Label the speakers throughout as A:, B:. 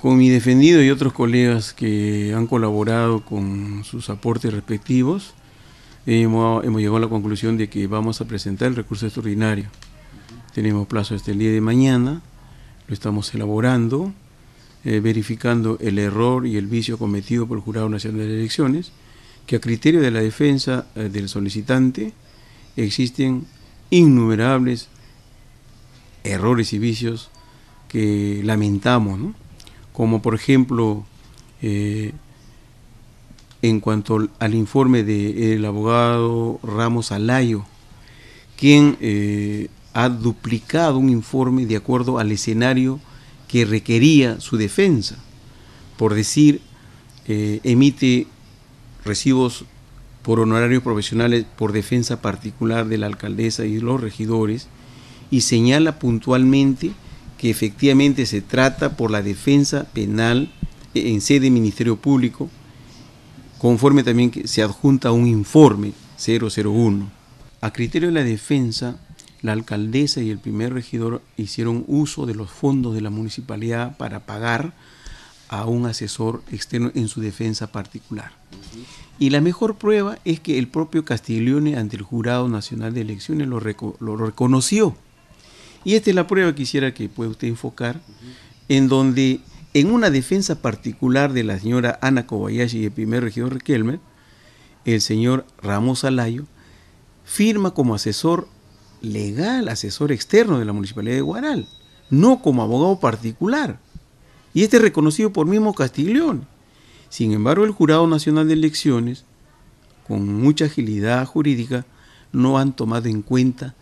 A: con mi defendido y otros colegas que han colaborado con sus aportes respectivos, hemos, llegado a la conclusión de que vamos a presentar el recurso extraordinario. Tenemos plazo hasta el día de mañana, lo estamos elaborando, eh, verificando el error y el vicio cometido por el Jurado Nacional de Elecciones, que a criterio de la defensa eh, del solicitante existen innumerables errores y vicios que lamentamos, ¿no? como por ejemplo eh, en cuanto al informe del abogado Ramos Alayo, quien eh, ha duplicado un informe de acuerdo al escenario que requería su defensa. Por decir, eh, emite recibos por honorarios profesionales por defensa particular de la alcaldesa y los regidores y señala puntualmente que efectivamente se trata por la defensa penal en sede Ministerio Público, conforme también que se adjunta un informe 001. A criterio de la defensa, la alcaldesa y el primer regidor hicieron uso de los fondos de la municipalidad para pagar a un asesor externo en su defensa particular. Y la mejor prueba es que el propio Castiglione ante el Jurado Nacional de Elecciones lo reconoció y esta es la prueba que quisiera que pueda usted enfocar, en donde en una defensa particular de la señora Ana Kobayashi y el primer regidor Kelmer, el señor Ramos Alayo firma como asesor legal, asesor externo de la Municipalidad de Guaral, no como abogado particular. Y este es reconocido por mismo Castiglione. Sin embargo, el Jurado Nacional de Elecciones, con mucha agilidad jurídica, no han tomado en cuenta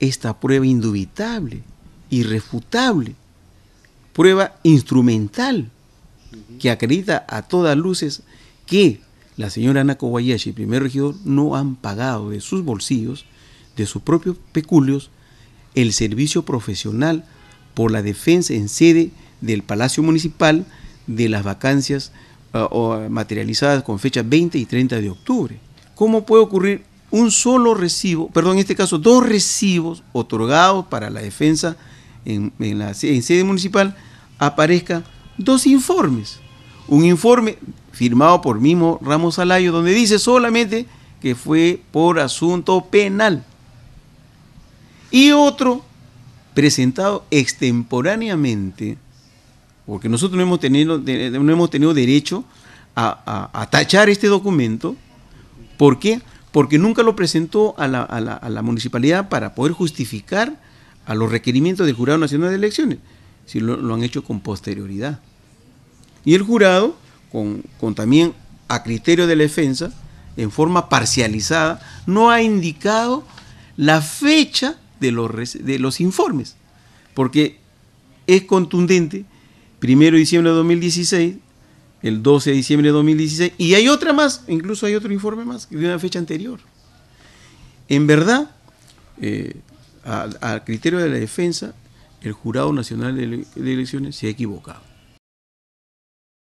A: esta prueba indubitable, irrefutable, prueba instrumental que acredita a todas luces que la señora Ana el primer regidor, no han pagado de sus bolsillos, de sus propios peculios, el servicio profesional por la defensa en sede del Palacio Municipal de las vacancias ah, materializadas con fecha 20 y 30 de octubre. ¿Cómo puede ocurrir un solo recibo, perdón, en este caso dos recibos otorgados para la defensa en, la sede municipal, aparezcan dos informes. Un informe firmado por mismo Ramos Alayo, donde dice solamente que fue por asunto penal. Y otro presentado extemporáneamente, porque nosotros no hemos tenido, no hemos tenido derecho a, tachar este documento. ¿Por Porque porque nunca lo presentó a la, municipalidad para poder justificar a los requerimientos del Jurado Nacional de Elecciones, si lo, han hecho con posterioridad. Y el jurado, con, también a criterio de la defensa, en forma parcializada, no ha indicado la fecha de los, de los informes, porque es contundente, primero de diciembre de 2016, el 12 de diciembre de 2016, y hay otra más, incluso hay otro informe más de una fecha anterior. En verdad, eh, al criterio de la defensa, el Jurado Nacional de Elecciones se ha equivocado.